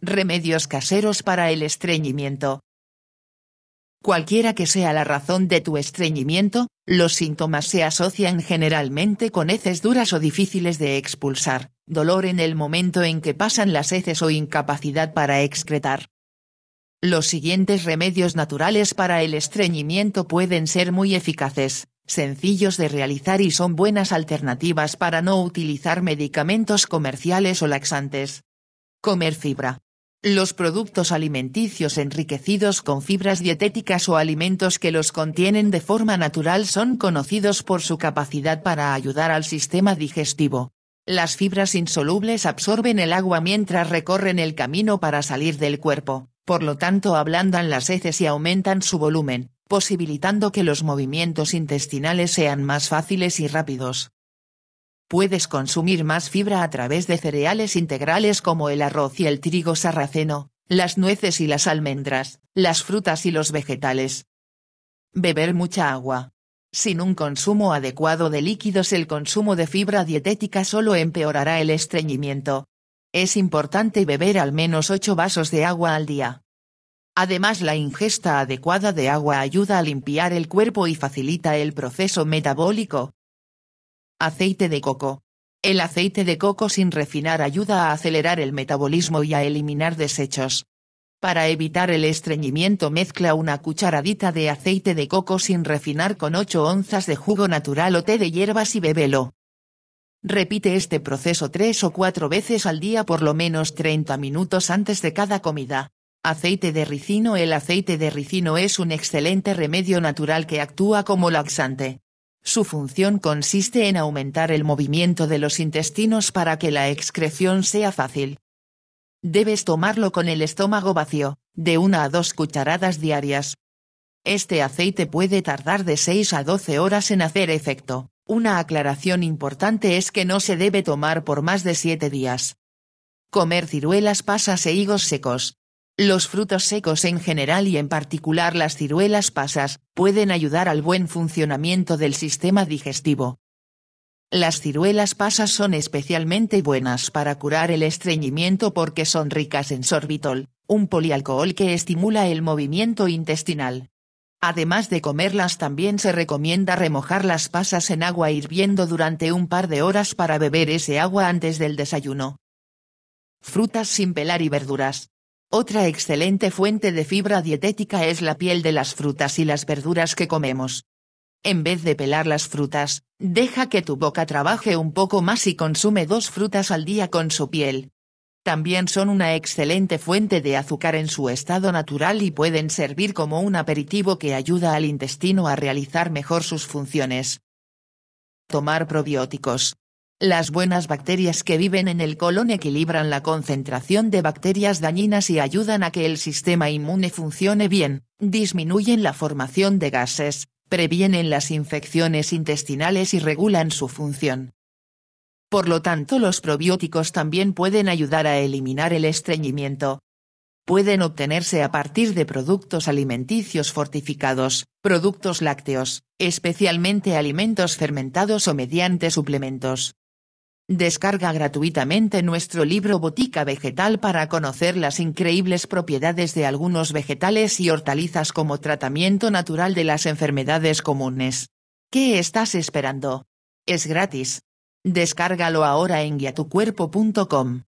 Remedios caseros para el estreñimiento. Cualquiera que sea la razón de tu estreñimiento, los síntomas se asocian generalmente con heces duras o difíciles de expulsar, dolor en el momento en que pasan las heces o incapacidad para excretar. Los siguientes remedios naturales para el estreñimiento pueden ser muy eficaces, sencillos de realizar y son buenas alternativas para no utilizar medicamentos comerciales o laxantes. Comer fibra. Los productos alimenticios enriquecidos con fibras dietéticas o alimentos que los contienen de forma natural son conocidos por su capacidad para ayudar al sistema digestivo. Las fibras insolubles absorben el agua mientras recorren el camino para salir del cuerpo, por lo tanto ablandan las heces y aumentan su volumen, posibilitando que los movimientos intestinales sean más fáciles y rápidos puedes consumir más fibra a través de cereales integrales como el arroz y el trigo sarraceno, las nueces y las almendras, las frutas y los vegetales. Beber mucha agua. Sin un consumo adecuado de líquidos el consumo de fibra dietética solo empeorará el estreñimiento. Es importante beber al menos 8 vasos de agua al día. Además, la ingesta adecuada de agua ayuda a limpiar el cuerpo y facilita el proceso metabólico, Aceite de coco. El aceite de coco sin refinar ayuda a acelerar el metabolismo y a eliminar desechos. Para evitar el estreñimiento mezcla una cucharadita de aceite de coco sin refinar con 8 onzas de jugo natural o té de hierbas y bebelo. Repite este proceso 3 o 4 veces al día por lo menos 30 minutos antes de cada comida. Aceite de ricino El aceite de ricino es un excelente remedio natural que actúa como laxante. Su función consiste en aumentar el movimiento de los intestinos para que la excreción sea fácil. Debes tomarlo con el estómago vacío, de una a dos cucharadas diarias. Este aceite puede tardar de 6 a 12 horas en hacer efecto. Una aclaración importante es que no se debe tomar por más de 7 días. Comer ciruelas, pasas e higos secos, los frutos secos en general y en particular las ciruelas pasas pueden ayudar al buen funcionamiento del sistema digestivo. Las ciruelas pasas son especialmente buenas para curar el estreñimiento porque son ricas en sorbitol, un polialcohol que estimula el movimiento intestinal. Además de comerlas también se recomienda remojar las pasas en agua hirviendo durante un par de horas para beber ese agua antes del desayuno. Frutas sin pelar y verduras. Otra excelente fuente de fibra dietética es la piel de las frutas y las verduras que comemos. En vez de pelar las frutas, deja que tu boca trabaje un poco más y consume dos frutas al día con su piel. También son una excelente fuente de azúcar en su estado natural y pueden servir como un aperitivo que ayuda al intestino a realizar mejor sus funciones. Tomar probióticos. Las buenas bacterias que viven en el colon equilibran la concentración de bacterias dañinas y ayudan a que el sistema inmune funcione bien, disminuyen la formación de gases, previenen las infecciones intestinales y regulan su función. Por lo tanto, los probióticos también pueden ayudar a eliminar el estreñimiento. Pueden obtenerse a partir de productos alimenticios fortificados, productos lácteos, especialmente alimentos fermentados o mediante suplementos. Descarga gratuitamente nuestro libro Botica Vegetal para conocer las increíbles propiedades de algunos vegetales y hortalizas como tratamiento natural de las enfermedades comunes. ¿Qué estás esperando? Es gratis. Descárgalo ahora en guiatucuerpo.com.